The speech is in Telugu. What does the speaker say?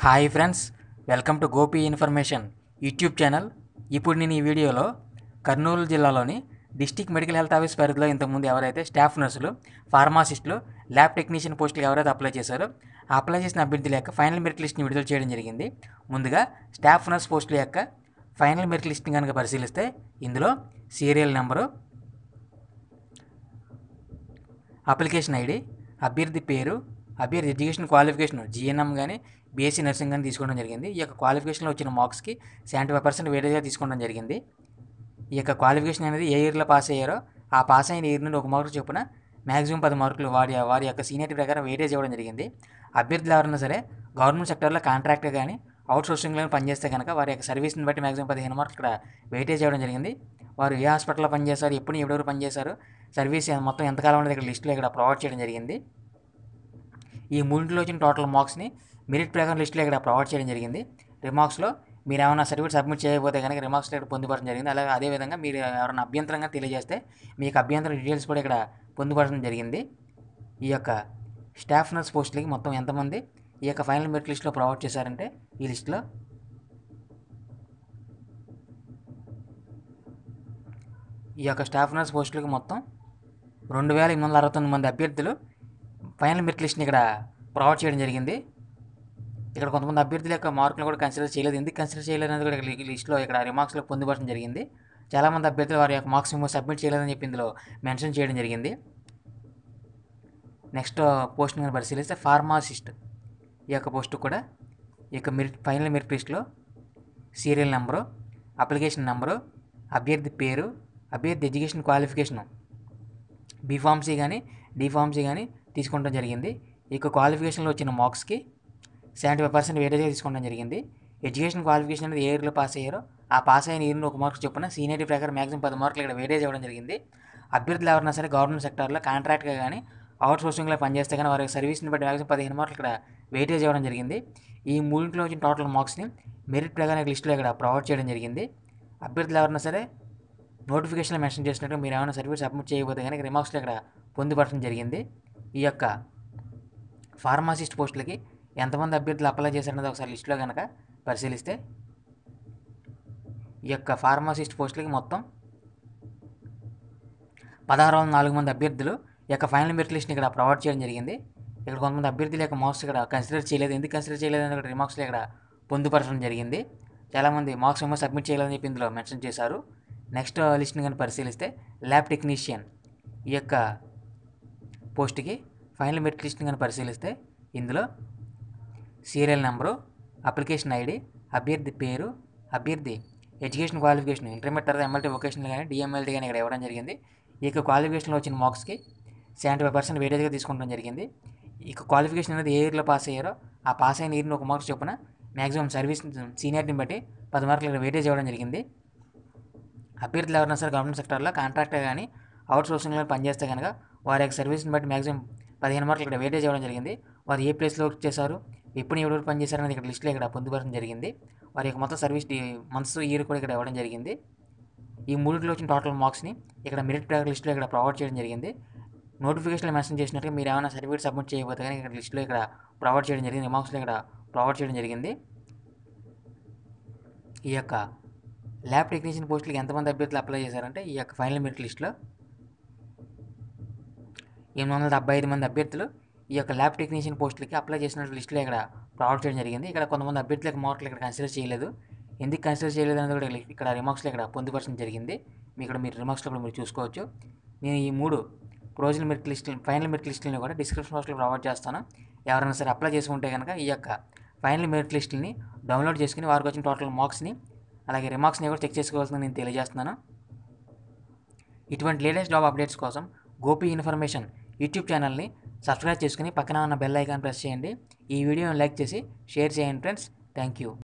hi friends welcome to Gopi information YouTube channel ఇప్పుడు నేను ఈ వీడియోలో కర్నూలు జిల్లాలోని డిస్టిక్ మెడికల్ హెల్త్ ఆఫీస్ పరిధిలో ఇంతకుముందు ఎవరైతే స్టాఫ్ నర్సులు ఫార్మాసిస్టులు ల్యాబ్ టెక్నీషియన్ పోస్టులకు ఎవరైతే అప్లై చేశారో అప్లై చేసిన అభ్యర్థుల యొక్క ఫైనల్ మెరిట్ లిస్ట్ని విడుదల చేయడం జరిగింది ముందుగా స్టాఫ్ నర్స్ పోస్టుల యొక్క ఫైనల్ మెరిట్ లిస్ట్ని కనుక పరిశీలిస్తే ఇందులో సీరియల్ నెంబరు అప్లికేషన్ ఐడి అభ్యర్థి పేరు అభ్యర్థి ఎడ్యుకేషన్ క్వాలిఫికేషన్ జిఎన్ఎం కానీ బీఎస్సీ నర్సింగ్ కానీ తీసుకోవడం జరిగింది ఈ యొక్క క్వాలిఫికేషన్లో వచ్చిన మార్క్స్కి సెవెంటీ ఫైవ్ పర్సెంట్ వేరేగా తీసుకోవడం జరిగింది ఈ యొక్క క్వాలిఫికేషన్ అనేది ఏ ఇయర్లో పాస్ అయ్యారో ఆ పాస్ అయిన ఇయర్ నుండి ఒక మార్కు చొప్పున మ్యాక్సిమం పది మార్కులు వారి వారి యొక్క సీనియర్ ప్రకారం వేరేజ్ ఇవ్వడం జరిగింది అభ్యర్థులు ఎవరైనా సరే గవర్నమెంట్ సెక్టర్లో కాంట్రాక్ట్ కానీ అవుట్ సోర్సింగ్లో పనిచేస్తే కనుక వారి యొక్క సర్వీస్ని బట్టి మ్యాక్సిమం పదిహేను మార్కులు ఇక్కడ వెయిటేజ్ చేయడం జరిగింది వారు ఏ హాస్పిటల్లో పనిచేశారు ఎప్పుడు ఎవరెవరు పనిచేశారు సర్వీస్ మొత్తం ఎంతకాలం అనేది ఇక్కడ లిస్టులో ఇక్కడ ప్రొవైడ్ చేయడం జరిగింది ఈ మూడింటిలో వచ్చిన టోటల్ మార్క్స్ని మెరిట్ ప్రకారం లిస్టులో ఇక్కడ ప్రొవైడ్ చేయడం జరిగింది రిమార్క్స్లో మీరు ఏమైనా సర్టిఫికేట్ సబ్మిట్ చేయకపోతే కనుక రిమార్క్స్ ఇక్కడ పొందుపరచడం జరిగింది అలాగే అదేవిధంగా మీరు ఎవరైనా అభ్యంతరంగా తెలియజేస్తే మీకు అభ్యంతర డీటెయిల్స్ కూడా ఇక్కడ పొందుపరచడం జరిగింది ఈ యొక్క స్టాఫ్ నర్స్ పోస్టులకి మొత్తం ఎంతమంది ఈ యొక్క ఫైనల్ మెరిట్ లిస్ట్లో ప్రొవైడ్ చేశారంటే ఈ లిస్టులో ఈ యొక్క స్టాఫ్ నర్స్ పోస్టులకి మొత్తం రెండు వేల ఎనిమిది వందల అరవై తొమ్మిది మంది అభ్యర్థులు ఫైనల్ మెరిట్ లిస్ట్ని ఇక్కడ ప్రొవైడ్ చేయడం జరిగింది ఇక్కడ కొంతమంది అభ్యర్థుల యొక్క మార్కులు కూడా కన్సిడర్ చేయలేదు ఎందుకు కన్సిడర్ చేయలేదు అనేది కూడా ఇక్కడ లిస్ట్లో ఇక్కడ రిమార్క్స్లో పొందుపరచడం జరిగింది చాలామంది అభ్యర్థులు వారి యొక్క మార్క్స్ మేము సబ్మిట్ చేయలేదని చెప్పి ఇందులో మెన్షన్ చేయడం జరిగింది నెక్స్ట్ పోస్ట్ నేను పరిశీలిస్తే ఫార్మాసిస్ట్ ఈ యొక్క పోస్ట్ కూడా ఈ యొక్క మెరిట్ ఫైనల్ మెరిట్ లిస్ట్లో సీరియల్ నెంబరు అప్లికేషన్ నెంబరు అభ్యర్థి పేరు అభ్యర్థి ఎడ్యుకేషన్ క్వాలిఫికేషను బీఫార్మసీ కానీ డిఫార్మసీ కానీ తీసుకోవడం జరిగింది ఈ యొక్క క్వాలిఫికేషన్లో వచ్చిన మార్క్స్కి సెవెంటీ ఫైవ్ పర్సెంట్ వేరేజ్గా తీసుకోవడం జరిగింది ఎడ్యుకేషన్ క్వాలిఫికేషన్ అనేది ఏ ఇయర్లో పాస్ అయ్యారో ఆ పాస్ అయిన ఇయర్ని ఒక మార్క్స్ చొప్పున సీనియర్టీ ప్రకారం మ్యాక్సిమం పది మార్కులు ఇక్కడ వేరేజ్ ఇవ్వడం జరిగింది అభ్యర్థులు ఎవరైనా సరే గవర్నమెంట్ సెక్టర్లో కాంట్రాక్ట్గా కానీ అవుట్ సోర్సింగ్లో పనిచేస్తే కానీ వారి సర్వీస్ని బట్టి మ్యాక్సిమం పదిహేను మార్కులు ఇక్కడ వెయిటేజ్ ఇవ్వడం జరిగింది ఈ మూడింటిలో వచ్చిన టోటల్ మార్క్స్ని మెరిట్ ప్రకారం లిస్టులో ఇక్కడ ప్రొవైడ్ చేయడం జరిగింది అభ్యర్థులు ఎవరైనా సరే నోటిఫికేషన్లో మెన్షన్ చేసినట్టు మీరు ఏమైనా సర్వీస్ సబ్మిట్ చేయకపోతే కానీ రిమార్క్స్లో ఇక్కడ పొందుపరచడం జరిగింది ఈ యొక్క ఫార్మాసిస్ట్ పోస్టులకి ఎంతమంది అభ్యర్థులు అప్లై చేశారనేది ఒకసారి లిస్టులో కనుక పరిశీలిస్తే ఈ యొక్క ఫార్మాసిస్ట్ పోస్టులకి మొత్తం పదహారు వందల నాలుగు మంది అభ్యర్థులు ఈ యొక్క ఫైనల్ మెరిట్ లిస్ట్ని ఇక్కడ ప్రొవైడ్ చేయడం జరిగింది ఇక్కడ కొంతమంది అభ్యర్థుల యొక్క మార్క్స్ ఇక్కడ కన్సిడర్ చేయలేదు ఎందుకు కన్సిడర్ చేయలేదు అని రిమార్క్స్లో ఇక్కడ పొందుపరచడం జరిగింది చాలామంది మార్క్స్ ఏమో సబ్మిట్ చేయాలని చెప్పి ఇందులో మెన్షన్ చేశారు నెక్స్ట్ లిస్ట్ని కానీ పరిశీలిస్తే ల్యాబ్ టెక్నీషియన్ ఈ యొక్క పోస్ట్కి ఫైనల్ మెరిట్ లిస్ట్ని కానీ పరిశీలిస్తే ఇందులో సీరియల్ నెంబరు అప్లికేషన్ ఐడి అభ్యర్థి పేరు అభ్యర్థి ఎడ్యుకేషన్ క్వాలిఫికేషన్ ఇంటర్మీడియట్ తర్వాత ఎంఎల్టీ వొకేషన్ కానీ డిఎంఎల్టీ కానీ ఇక్కడ ఇవ్వడం జరిగింది యొక్క క్వాలిఫికేషన్లో వచ్చిన మార్క్స్కి సెవెంటీ ఫైవ్ పర్సెంట్ వెయిటేజ్గా తీసుకోవడం జరిగింది ఇక క్వాలిఫికేషన్ అనేది ఏ ఇయర్లో పాస్ అయ్యారో ఆ పాస్ అయిన ఇయర్ని ఒక మార్క్స్ చొప్పున మ్యాక్సిమం సర్వీస్ సీనియర్ని బట్టి పది మార్కులు వెయిటేజ్ ఇవ్వడం జరిగింది అభ్యర్థులు ఎవరైనా సార్ గవర్నమెంట్ సెక్టర్లో కాంట్రాక్టర్ కానీ సోర్సింగ్లో పనిచేస్తే కనుక వారి యొక్క సర్వీస్ని బట్టి మ్యాక్సిమం పదిహేను మార్కులు ఇక్కడ వెయిటేజ్ ఇవ్వడం జరిగింది వారు ఏ ప్లేస్లో వర్క్ చేశారు ఎప్పుడు ఎవరెవరు పనిచేశారు అనేది ఇక్కడ లిస్ట్లో ఇక్కడ పొందుపరచడం జరిగింది వారి యొక్క మొత్తం సర్వీస్ మంత్స్ ఇయర్ కూడా ఇక్కడ ఇవ్వడం జరిగింది ఈ మూడింటిలో వచ్చిన టోటల్ మార్క్స్ని ఇక్కడ మెరిట్ ప్రకార్ లిస్ట్లో ఇక్కడ ప్రొవైడ్ చేయడం జరిగింది నోటిఫికేషన్లో మెన్షన్ చేసినట్టుగా మీరు ఏమైనా సర్టిఫికేట్ సబ్మిట్ చేయకపోతే కానీ ఇక్కడ లిస్ట్లో ఇక్కడ ప్రొవైడ్ చేయడం జరిగింది రిమార్క్స్లో ఇక్కడ ప్రొవైడ్ చేయడం జరిగింది ఈ యొక్క ల్యాబ్ టెక్నీషియన్ పోస్టులకు ఎంతమంది అభ్యర్థులు అప్లై చేశారంటే ఈ యొక్క ఫైనల్ మెరిట్ లిస్ట్లో ఎనిమిది వందల డెబ్బై ఐదు మంది అభ్యర్థులు ఈ యొక్క ల్యాబ్ టెక్నీషియన్ పోస్టులకి అప్లై చేసిన లిస్టులో ఇక్కడ ప్రొవైడ్ చేయడం జరిగింది ఇక్కడ కొంతమంది అభ్యర్థులకు మార్కులు ఇక్కడ కన్సిడర్ చేయలేదు ఎందుకు కన్సిడర్ చేయలేదు అనేది కూడా ఇక్కడ రిమార్క్స్లో ఇక్కడ పొందుపరచడం జరిగింది మీ ఇక్కడ మీరు రిమార్క్స్లో కూడా మీరు చూసుకోవచ్చు నేను ఈ మూడు ప్రొవిజనల్ మెరిట్ లిస్టులు ఫైనల్ మెరిట్ లిస్టులను కూడా డిస్క్రిప్షన్ బాక్స్లో ప్రొవైడ్ చేస్తాను ఎవరైనా సరే అప్లై చేసుకుంటే కనుక ఈ యొక్క ఫైనల్ మెరిట్ లిస్టుని డౌన్లోడ్ చేసుకుని వారికి వచ్చిన టోటల్ మార్క్స్ని అలాగే రిమార్క్స్ని కూడా చెక్ చేసుకోవాల్సిందని నేను తెలియజేస్తున్నాను ఇటువంటి లేటెస్ట్ జాబ్ అప్డేట్స్ కోసం గోపి ఇన్ఫర్మేషన్ యూట్యూబ్ ఛానల్ని సబ్స్క్రైబ్ చేసుకుని పక్కన ఉన్న బెల్ ఐకాన్ ప్రెస్ చేయండి ఈ వీడియోని లైక్ చేసి షేర్ చేయండి ఫ్రెండ్స్ థ్యాంక్ యూ